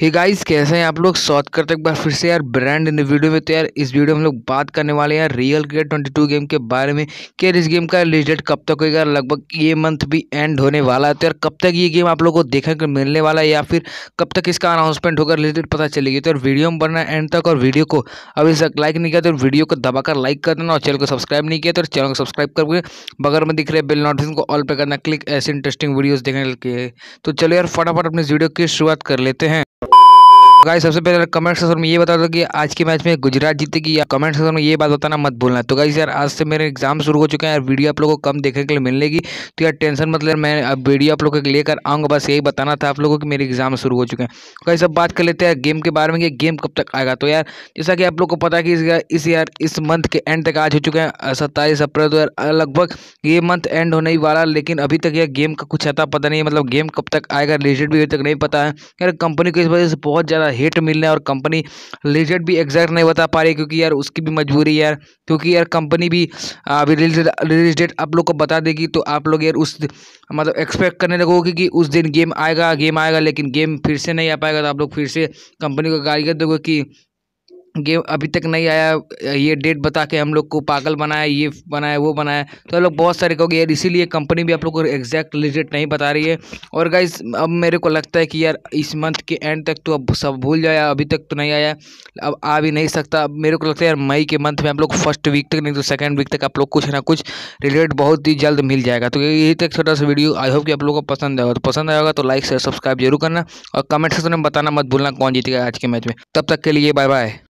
हे hey guys कैसे हैं आप लोग स्वागत करते एक बार फिर से यार ब्रांड इन वीडियो में तो यार इस वीडियो में हम लोग बात करने वाले हैं यार रियल क्रिकेट 22 गेम के बारे में कि यार इस गेम का रिलीज डेट कब तक होगा लगभग ये मंथ भी एंड होने वाला है तो यार कब तक ये गेम आप लोग को देखने को मिलने वाला है या फिर कब तक इसका अनाउंसमेंट होगा रिलीज डेट पता चलेगी तो यार वीडियो में बनना एंड तक और वीडियो को अभी तक लाइक नहीं किया तो वीडियो को दबाकर लाइक कर देना और चैनल को सब्सक्राइब नहीं किया तो चैनल को सब्सक्राइब करके बगर में दिख रहे बिल नोटिफिकेशन को ऑल पे करना क्लिक ऐसे इंटरेस्टिंग वीडियोज़ देखने के तो चलो यार फटाफट अपनी वीडियो की शुरुआत कर लेते हैं गाइस सबसे पहले कमेंट सेक्शन में ये बता दो कि आज के मैच में गुजरात जीतेगी या कमेंट सेक्शन में ये बात बताना मत भूलना तो गाइस यार आज से मेरे एग्जाम शुरू हो चुके हैं यार वीडियो आप लोगों को कम देखने के लिए मिलेगी तो यार टेंशन मतलब मैं अब वीडियो आप लोगों को लेकर आऊँगा बस यही बताना था आप लोगों को मेरे एग्जाम शुरू हो चुके हैं गाइस अब बात कर लेते हैं गेम के बारे में कि गेम कब तक आएगा तो यार जैसा कि आप लोग को पता है कि इस यार इस मंथ के एंड तक आज हो चुके हैं सत्ताईस अप्रैल तो यार लगभग ये मंथ एंड होने ही वाला लेकिन अभी तक यार गेम का कुछ अता पता नहीं है मतलब गेम कब तक आएगा रिलेटेड भी अभी तक नहीं पता है यार कंपनी को इस वजह से बहुत ज़्यादा हिट मिलना और कंपनी रिजल्ट भी एग्जैक्ट नहीं बता पा रही क्योंकि यार उसकी भी मजबूरी है यार क्योंकि यार कंपनी भी अभी रिलीज डेट आप लोग को बता देगी तो आप लोग यार उस मतलब एक्सपेक्ट करने लगोगे कि उस दिन गेम आएगा गेम आएगा लेकिन गेम फिर से नहीं आ पाएगा तो आप लोग फिर से कंपनी को गाली कर दोगे कि गेम अभी तक नहीं आया ये डेट बता के हम लोग को पागल बनाया ये बनाया वो बनाया तो हम लोग बहुत सारे कहोगे यार इसीलिए कंपनी भी आप लोग को एग्जैक्ट डेट नहीं बता रही है और गाइज अब मेरे को लगता है कि यार इस मंथ के एंड तक तो अब सब भूल जाया अभी तक तो नहीं आया अब आ भी नहीं सकता अब मेरे को लगता है यार मई के मंथ में आप लोग फर्स्ट वीक तक नहीं तो सेकेंड वीक तक आप लोग कुछ ना कुछ रिलेटेड बहुत ही जल्द मिल जाएगा तो यही तक छोटा सा वीडियो आई होप कि आप लोगों को पसंद आएगा तो पसंद आएगा तो लाइक शेयर सब्सक्राइब जरूर करना और कमेंट सेक्शन में बताना मत भूलना कौन जीतेगा आज के मैच में तब तक के लिए बाय बाय